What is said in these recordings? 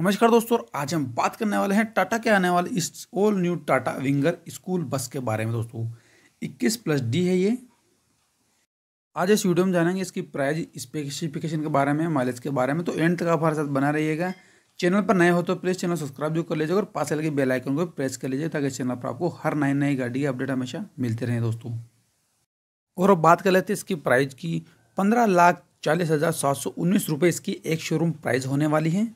नमस्कार दोस्तों आज हम बात करने वाले हैं टाटा के आने वाले इस all new Tata Winger school bus के बारे में दोस्तों 21 प्लस डी है ये आज इस वीडियो में जानेंगे इसकी प्राइस स्पेसिफिकेशन के बारे में माइलेज के बारे में तो एंड तक आप हमारे साथ बना रहिएगा चैनल पर नए हो तो प्लीज़ चैनल सब्सक्राइब जो कर लीजिए और पास लगे बेलाइकन को प्रेस कर लीजिए ताकि चैनल पर आपको हर नई नई गाड़ी की अपडेट हमेशा मिलते रहें दोस्तों और अब बात कर लेते हैं इसकी प्राइज की पंद्रह लाख चालीस हज़ार सात सौ उन्नीस रुपये इसकी एक शोरूम प्राइस होने वाली है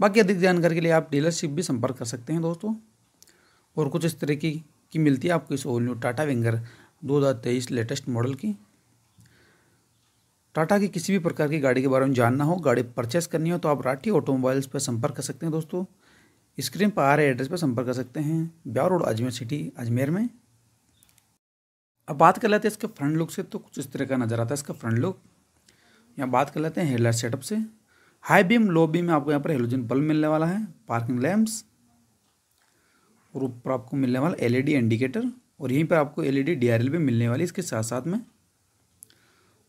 बाकी अधिक जानकारी के लिए आप डीलरशिप भी संपर्क कर सकते हैं दोस्तों और कुछ इस तरह की की मिलती है आपको इस all new Tata Winger 2023 latest model की टाटा की किसी भी प्रकार की गाड़ी के बारे में जानना हो गाड़ी परचेस करनी हो तो आप राठी ऑटोमोबाइल्स पर संपर्क कर सकते हैं दोस्तों स्क्रीन पर आ रहे एड्रेस पर संपर्क कर सकते हैं ब्या रोड अजमेर सिटी अजमेर में अब बात कर लेते हैं इसके फ्रंट लुक से तो कुछ इस तरह का नज़र आता है इसका फ्रंट लुक यहाँ बात कर लेते हैं हेडलाइट सेटअप से हाई बीम लो बीम में आपको यहाँ पर हेलोजन बल्ब मिलने वाला है पार्किंग लैम्प्स और ऊपर आपको मिलने वाला एलईडी इंडिकेटर और यहीं पर आपको एलईडी डीआरएल भी मिलने वाली इसके साथ साथ में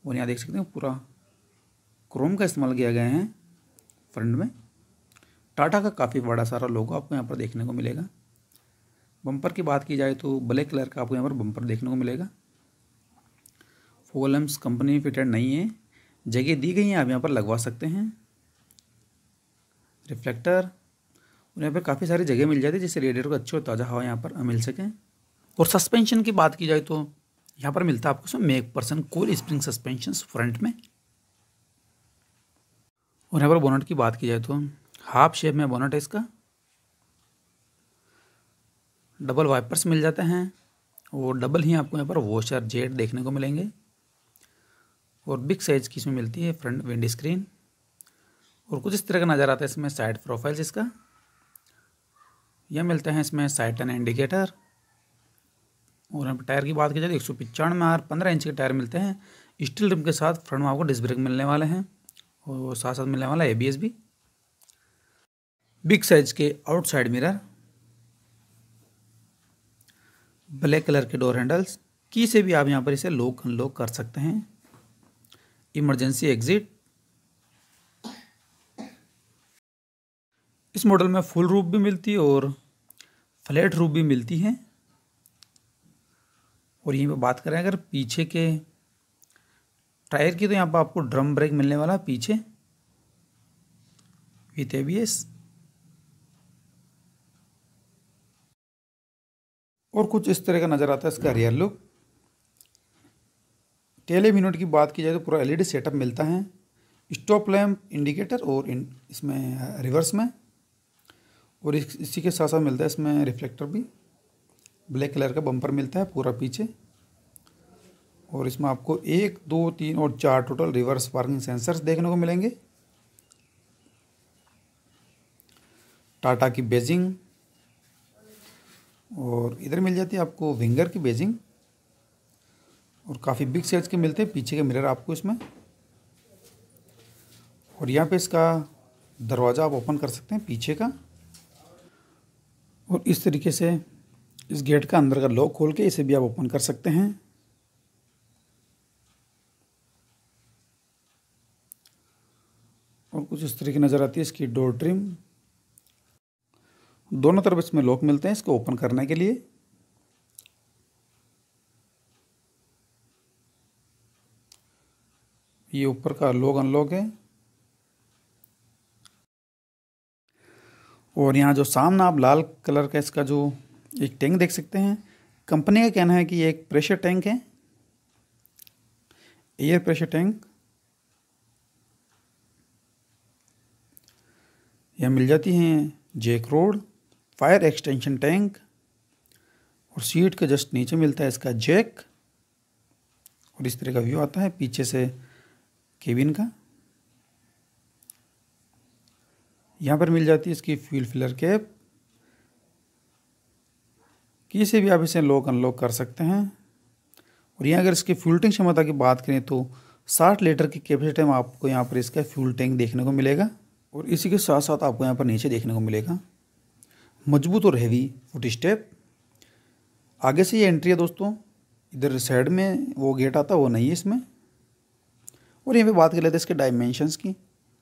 और यहाँ देख सकते हैं पूरा क्रोम का इस्तेमाल किया गया है फ्रंट में टाटा का काफ़ी बड़ा सारा लोगो आपको यहाँ पर देखने को मिलेगा बम्पर की बात की जाए तो ब्लैक कलर का आपको यहाँ पर बम्पर देखने को मिलेगा फोलम्स कंपनी फिटेड नहीं है जगह दी गई है आप यहाँ पर लगवा सकते हैं रिफ्लेक्टर और यहाँ पर काफ़ी सारी जगह मिल जाती है जिससे रेडिएटर को अच्छी और ताज़ा हवा यहाँ पर मिल सके और सस्पेंशन की बात की जाए तो यहाँ पर मिलता है आपको इसमें MacPherson coil spring suspension front में और यहाँ पर बोनट की बात की जाए तो हाफ शेप में बोनट है इसका डबल वाइपर्स मिल जाते हैं और डबल ही आपको यहाँ पर वॉशर जेट देखने को मिलेंगे और बिग साइज़ की इसमें मिलती है फ्रंट विंड स्क्रीन और कुछ इस तरह का नज़र आता है इसमें साइड प्रोफाइल्स इसका यह मिलता है इसमें साइड टन इंडिकेटर और यहाँ टायर की बात की जाए तो एक सौ पचानवे आर पंद्रह इंच के टायर मिलते हैं स्टील रिम के साथ फ्रंट में आपको डिस्क ब्रेक मिलने वाले हैं और साथ साथ मिलने वाला ए भी बिग साइज के आउटसाइड मिरर ब्लैक कलर के डोर हैंडल्स की से भी आप यहाँ पर इसे लॉक अनलॉक कर सकते हैं इमरजेंसी एग्जिट इस मॉडल में फुल रूप भी मिलती है और फ्लैट रूप भी मिलती है और यहीं पर बात करें अगर पीछे के टायर की तो यहाँ पर आपको ड्रम ब्रेक मिलने वाला पीछे विथ एबीएस तो और कुछ इस तरह का नज़र आता है इसका रियर लुक टेले मिनट की बात की जाए तो पूरा एलईडी सेटअप मिलता है स्टॉप लैम्प इंडिकेटर और इन इसमें रिवर्स में और इस, इसी के साथ साथ मिलता है इसमें रिफ्लेक्टर भी ब्लैक कलर का बम्पर मिलता है पूरा पीछे और इसमें आपको एक दो तीन और चार टोटल रिवर्स पार्किंग सेंसर्स देखने को मिलेंगे टाटा की बेजिंग और इधर मिल जाती है आपको विंगर की बेजिंग और काफ़ी बिग साइज के मिलते हैं पीछे के मिरर आपको इसमें और यहाँ पे इसका दरवाज़ा आप ओपन कर सकते हैं पीछे का और इस तरीके से इस गेट का अंदर का लॉक खोल के इसे भी आप ओपन कर सकते हैं और कुछ इस तरीके नज़र आती है इसकी डोर ट्रिम दोनों तरफ इसमें लॉक मिलते हैं इसको ओपन करने के लिए ये ऊपर का लॉक अनलॉक है और यहाँ जो सामना आप लाल कलर का इसका जो एक टैंक देख सकते हैं कंपनी का कहना है कि ये एक प्रेशर टैंक है एयर प्रेशर टैंक यह मिल जाती हैं jack rod fire extension tank और सीट के जस्ट नीचे मिलता है इसका जेक और इस तरह का व्यू आता है पीछे से केबिन का यहाँ पर मिल जाती है इसकी फ्यूल फिलर कैप किसी भी आप इसे लॉक अनलॉक कर सकते हैं और यहाँ अगर इसकी फ्यूल टैंक क्षमता की बात करें तो 60 लीटर की कैपेसिटी में आपको यहाँ पर इसका फ्यूल टैंक देखने को मिलेगा और इसी के साथ साथ आपको यहाँ पर नीचे देखने को मिलेगा मजबूत और हैवी फुट स्टेप आगे से ये एंट्री है दोस्तों इधर साइड में वो गेट आता वो नहीं है इसमें और यहाँ पर बात कर लेते हैं इसके डायमेंशंस की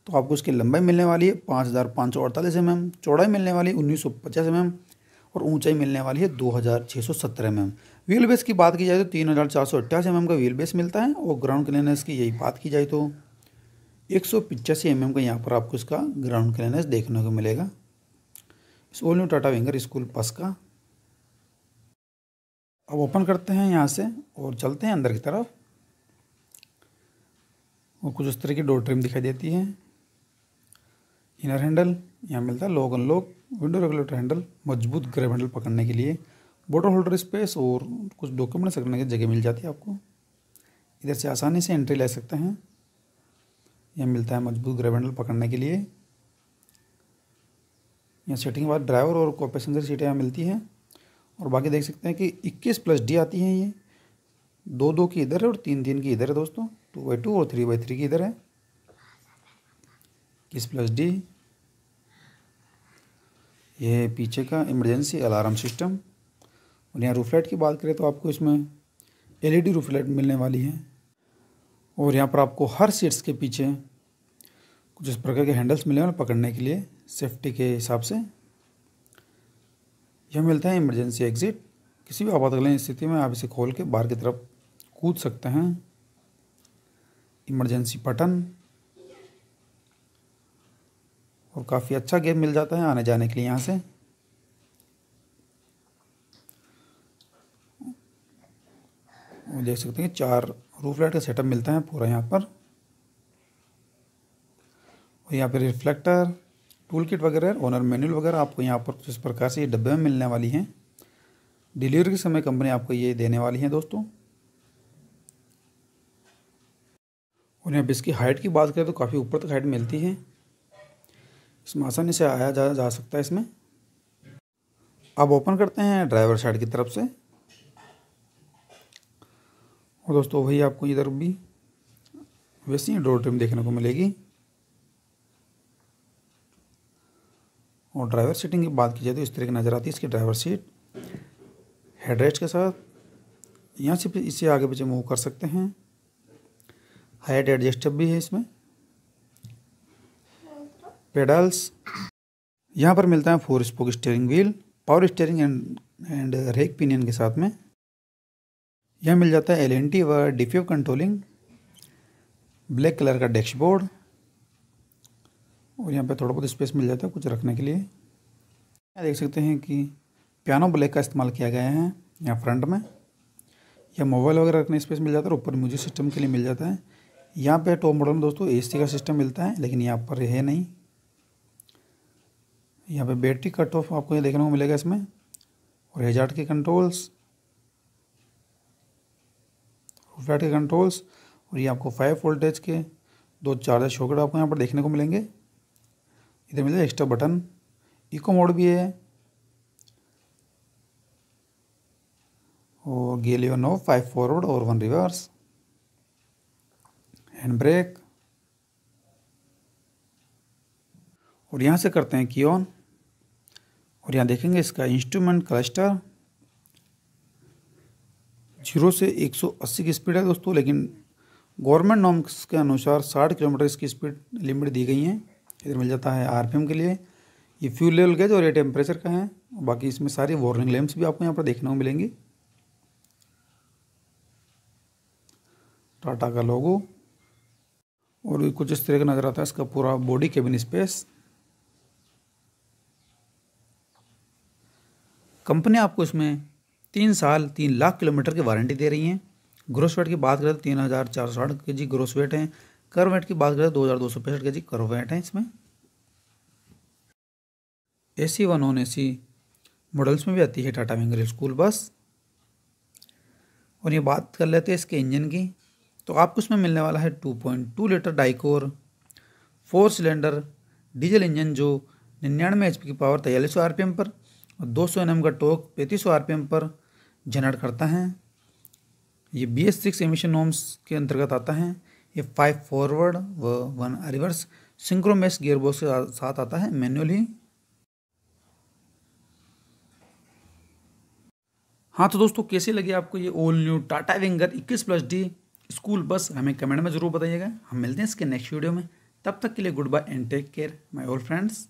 तो आपको इसकी लंबाई मिलने वाली है पाँच हज़ार पाँच सौ अड़तालीस एम एम चौड़ाई मिलने वाली है उन्नीस सौ पचास एम एम और ऊंचाई मिलने वाली है दो हज़ार छः सौ सत्तर एम एम व्हील बेस की बात की जाए तो तीन हज़ार चार सौ अट्ठासी एम एम का व्हील बेस मिलता है और ग्राउंड क्लियरनेस की यही बात की जाए तो एक सौ पिचासी एम एम का यहाँ पर आपको इसका ग्राउंड क्लियरनेस देखने को मिलेगा इस all new Tata Winger school बस का अब ओपन करते हैं यहाँ से और चलते हैं अंदर की तरफ और कुछ उस तरह की डोर ट्रिम दिखाई देती है इनर हैंडल यहाँ मिलता है lock unlock window regulator handle मजबूत ग्रेब हैंडल पकड़ने के लिए बॉटल होल्डर स्पेस और कुछ डॉक्यूमेंट्स रखने की जगह मिल जाती है आपको इधर से आसानी से एंट्री ले सकते हैं यह मिलता है मजबूत ग्रेब हैंडल पकड़ने के लिए यहाँ सीटिंग के बाद ड्राइवर और को पैसेंजर सीटें यहाँ मिलती हैं और बाकी देख सकते हैं कि इक्कीस प्लस डी आती हैं ये दो दो की इधर है और तीन तीन की इधर है दोस्तों टू बाई टू और थ्री बाई थ्री की इधर है इक्कीस प्लस डी ये है पीछे का इमरजेंसी अलार्म सिस्टम और यहाँ रूफलाइट की बात करें तो आपको इसमें एलईडी रूफ लाइट मिलने वाली है और यहाँ पर आपको हर सीट्स के पीछे कुछ इस प्रकार के हैंडल्स मिले हैं पकड़ने के लिए सेफ्टी के हिसाब से यह मिलता है इमरजेंसी एग्ज़िट किसी भी आपातकालीन स्थिति में आप इसे खोल के बाहर की तरफ कूद सकते हैं इमरजेंसी बटन और काफ़ी अच्छा गेप मिल जाता है आने जाने के लिए यहाँ से देख सकते हैं चार रूफ लाइट का सेटअप मिलता है पूरा यहाँ पर और यहाँ पर रिफ्लेक्टर टूल किट वगैरह ओनर मैनुअल वगैरह आपको यहाँ पर जिस प्रकार से ये डब्बे में मिलने वाली हैं डिलीवरी के समय कंपनी आपको ये देने वाली है दोस्तों और यहाँ पर इसकी हाइट की बात करें तो काफ़ी ऊपर तक हाइट मिलती है इसमें आसानी से आया जा, जा सकता है इसमें अब ओपन करते हैं ड्राइवर साइड की तरफ से और दोस्तों वही आपको इधर भी वैसे ही डोर ट्रिम देखने को मिलेगी और ड्राइवर सीटिंग की बात की जाए तो इस तरह की नज़र आती है इसकी ड्राइवर सीट हेडरेस्ट के साथ यहाँ से इसे आगे पीछे मूव कर सकते हैं हाइट एडजस्टब भी है इसमें पेडल्स यहाँ पर मिलता है four spoke steering wheel power steering and and rack pinion के साथ में यह मिल जाता है एल एन टी व डी कंट्रोलिंग ब्लैक कलर का डैशबोर्ड और यहाँ पर थोड़ा बहुत स्पेस मिल जाता है कुछ रखने के लिए यहाँ देख सकते हैं कि पियानो ब्लैक का इस्तेमाल किया गया है यहाँ फ्रंट में या मोबाइल वगैरह रखने स्पेस मिल जाता है और ऊपर म्यूजिक सिस्टम के लिए मिल जाता है यहाँ पे टॉप मॉडल में दोस्तों एसी का सिस्टम मिलता है लेकिन यहाँ पर है नहीं यहाँ पे बैटरी कट ऑफ आपको ये देखने को मिलेगा इसमें और हेजार्ट के कंट्रोल्स फ्लैट के कंट्रोल्स और ये आपको फाइव वोल्टेज के दो चार्जर शोकर आपको यहाँ पर देखने को मिलेंगे इधर मिलेगा एक्स्ट्रा बटन इको मोड भी है और गेलियो नो फाइव फॉरवर्ड और वन रिवर्स हैंड ब्रेक और यहाँ से करते हैं की ऑन और यहाँ देखेंगे इसका इंस्ट्रूमेंट क्लस्टर जीरो से 180 की स्पीड है दोस्तों लेकिन गवर्नमेंट नॉर्म्स के अनुसार 60 किलोमीटर इसकी स्पीड लिमिट दी गई है इधर मिल जाता है आरपीएम के लिए ये फ्यूल लेवल गेज और ये टेम्परेचर का है बाकी इसमें सारी वार्निंग लैम्प्स भी आपको यहाँ पर देखने को मिलेंगी टाटा का लोगो और कुछ इस तरह का नज़र आता है इसका पूरा बॉडी केबिन स्पेस कंपनियाँ आपको इसमें तीन साल तीन लाख किलोमीटर की वारंटी दे रही हैं ग्रोस वेट की बात करें तो तीन हज़ार चार सौ साठ के जी ग्रोस वेट हैं कर वेट की बात करें तो दो हज़ार दो सौ पैंसठ के जी कर वेट हैं इसमें ए सी व नॉन ए सी मॉडल्स में भी आती है टाटा मिंग्रेल स्कूल बस और ये बात कर लेते हैं इसके इंजन की तो आपको इसमें मिलने वाला है two point two litre Dicor four cylinder diesel engine जो निन्यानवे एच की पावर तैयलीस सौ आर पर और 200 एनएम का टोक 3500 आरपीएम पर जनरेट करता है ये B S six emission norms के अंतर्गत आता है ये फाइव फॉरवर्ड व वन रिवर्स सिंक्रोमेस गियरबॉक्स के साथ आता है मैनुअली हाँ तो दोस्तों कैसे लगे आपको ये all new Tata Winger 21 plus D school bus हमें कमेंट में ज़रूर बताइएगा हम मिलते हैं इसके नेक्स्ट वीडियो में तब तक के लिए goodbye and take care my all friends